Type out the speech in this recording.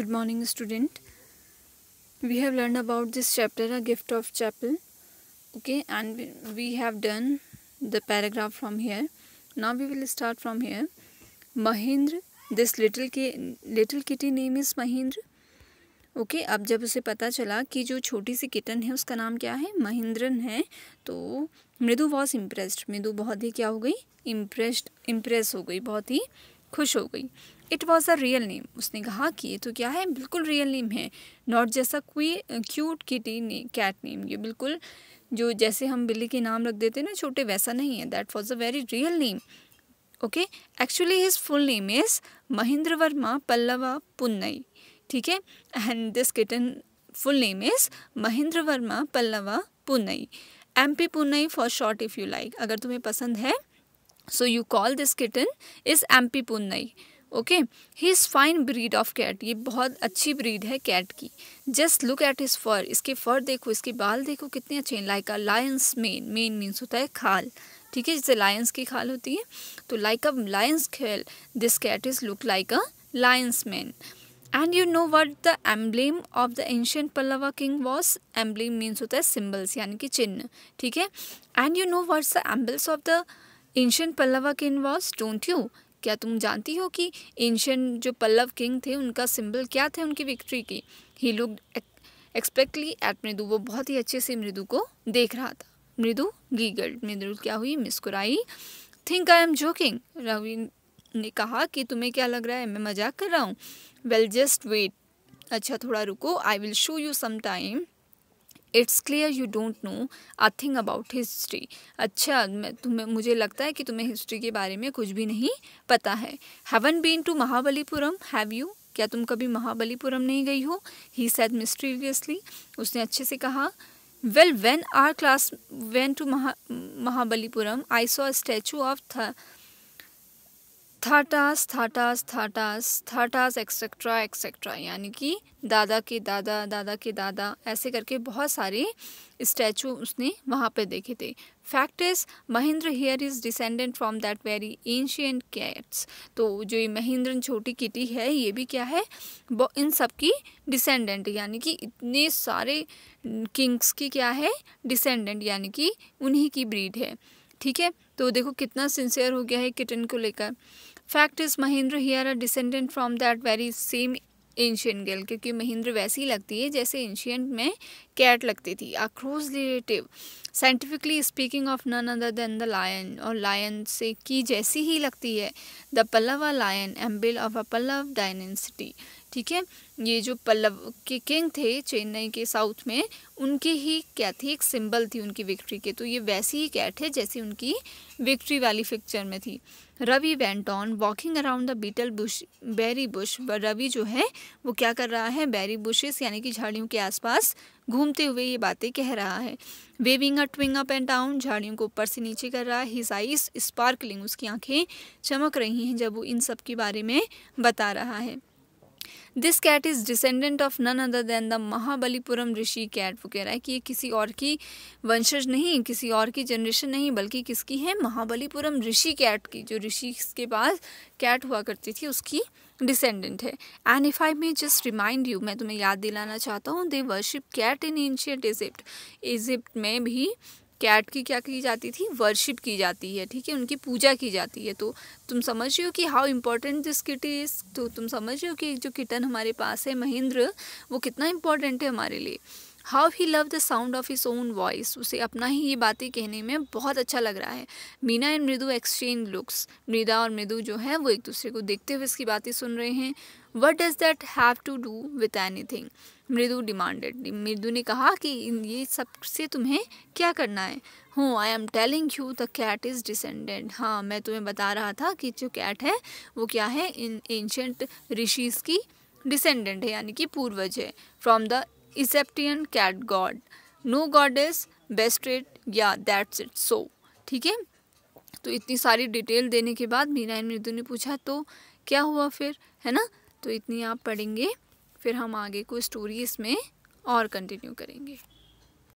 good morning student we have learned about this chapter a gift of chapel okay and we have done the paragraph from here now we will start from here mahindra this little ki little kitty name is mahindra okay okay, अब जब उसे पता चला कि जो छोटी सी kitten है उसका नाम क्या है महिंद्रन है तो मृदु वॉज इम्प्रेस्ड मृदु बहुत ही क्या हो गई इम्प्रेस्ड इम्प्रेस हो गई बहुत ही खुश हो गई it was a real name उसने कहा कि ये तो क्या है बिल्कुल रियल नेम है नॉट जैसा कोई क्यूट किटी ने कैट नेम ये बिल्कुल जो जैसे हम बिल्ली के नाम रख देते हैं ना छोटे वैसा नहीं है that was a very real name okay actually his full name is Mahendra Varma Pallava Punnai ठीक है and this kitten full name is Mahendra Varma Pallava Punnai M P Punnai for short if you like अगर तुम्हें पसंद है So you call this kitten is Punnai okay he is fine breed of cat ये बहुत अच्छी breed है कैट की just look at his fur इसके फर देखो इसके बाल देखो कितने अच्छे हैं like a lion's mane mane means होता है खाल ठीक है जैसे लायंस की खाल होती है तो लाइक अ लायंस खेल this cat is look like a lion's mane and you know what the emblem of the ancient Pallava king was emblem means होता है सिम्बल्स यानी कि चिन्ह ठीक है and you know what's the emblems of the ancient Pallava king was don't you क्या तुम जानती हो कि एंशियंट जो पल्लव किंग थे उनका सिंबल क्या थे उनकी विक्ट्री की ही लुक एक्सपेक्टली एट मृदु वो बहुत ही अच्छे से मृदु को देख रहा था मृदु गीगल मृदु क्या हुई मुस्कुराई think I am joking Ravi ने कहा कि तुम्हें क्या लग रहा है मैं मजाक कर रहा हूँ वेल जस्ट वेट अच्छा थोड़ा रुको I will show you some time it's clear you don't know a thing about history अच्छा मैं तुम्हें मुझे लगता है कि तुम्हें हिस्ट्री के बारे में कुछ भी नहीं पता है haven't been to Mahabalipuram have you क्या तुम कभी महाबलीपुरम नहीं गई हो ही सैड मिस्ट्रीवियसली उसने अच्छे से कहा well when our class went to Maha Mahabalipuram I saw statue of थाटास थाटास थाटास थाटास एक्सेट्रा एक्सेट्रा यानी कि दादा के दादा दादा के दादा ऐसे करके बहुत सारे स्टैचू उसने वहाँ पे देखे थे fact is Mahendra here is descendant from that very ancient cats तो जो ये महेंद्र छोटी किटी है ये भी क्या है इन सब की डिसेंडेंट यानी कि इतने सारे किंग्स की क्या है डिसेंडेंट यानी कि उन्हीं की ब्रीड है ठीक है तो देखो कितना सिंसियर हो गया है किटन को लेकर fact is Mahendra here are descendant from that very same ancient girl क्योंकि महेंद्र वैसी लगती है जैसे एंशियंट में कैट लगती थी are close relative scientifically speaking of none other than the lion और लायन से की जैसी ही लगती है the a lion emblem of a Pallava dynasty ठीक है ये जो पल्लव के किंग थे चेन्नई के साउथ में उनकी ही क्या थी एक सिंबल थी उनकी विक्ट्री के तो ये वैसी ही कैट है जैसी उनकी विक्ट्री वाली पिक्चर में थी Ravi went on walking around the beetle bush berry bush व रवि जो है वो क्या कर रहा है बेरी बुशेस यानी कि झाड़ियों के आसपास घूमते हुए ये बातें कह रहा है waving a twig up and down झाड़ियों को ऊपर से नीचे कर रहा है हिसाइस स्पार्कलिंग उसकी आँखें चमक रही हैं जब वो इन सब के बारे में बता रहा है this cat is descendant of none other than the Mahabalipuram rishi cat वो कह रहा है कि ये किसी और की वंशज नहीं किसी और की जनरेशन नहीं बल्कि किसकी है महाबलीपुरम ऋषि कैट की जो ऋषि के पास कैट हुआ करती थी उसकी डिसेंडेंट है and if I may just remind you मैं तुम्हें याद दिलाना चाहता हूँ they worship cat in ancient Egypt Egypt में भी कैट की क्या की जाती थी वर्शिप की जाती है ठीक है उनकी पूजा की जाती है तो तुम समझ रहे हो कि how important this kit is तो तुम समझ रहे हो कि जो किटन हमारे पास है महेंद्र वो कितना इम्पोर्टेंट है हमारे लिए how he love the sound of his own voice उसे अपना ही ये बातें कहने में बहुत अच्छा लग रहा है Meena and Mridu exchange looks Mrida और मृदु जो है वो एक दूसरे को देखते हुए इसकी बातें सुन रहे हैं what does that have to do with anything Mridu demanded Mridu ने कहा कि ये सब से तुम्हें क्या करना है हो I am telling you the cat is descendant हाँ मैं तुम्हें बता रहा था कि जो कैट है वो क्या है इन एंशंट ऋषिज की डिसेंडेंट है यानी कि पूर्वज है from the Egyptian cat god no god is best it या दैट्स इट सो ठीक है तो इतनी सारी डिटेल देने के बाद मीना एंड मृदु ने पूछा तो क्या हुआ फिर है ना तो इतनी आप पढ़ेंगे फिर हम आगे को स्टोरी इसमें और कंटिन्यू करेंगे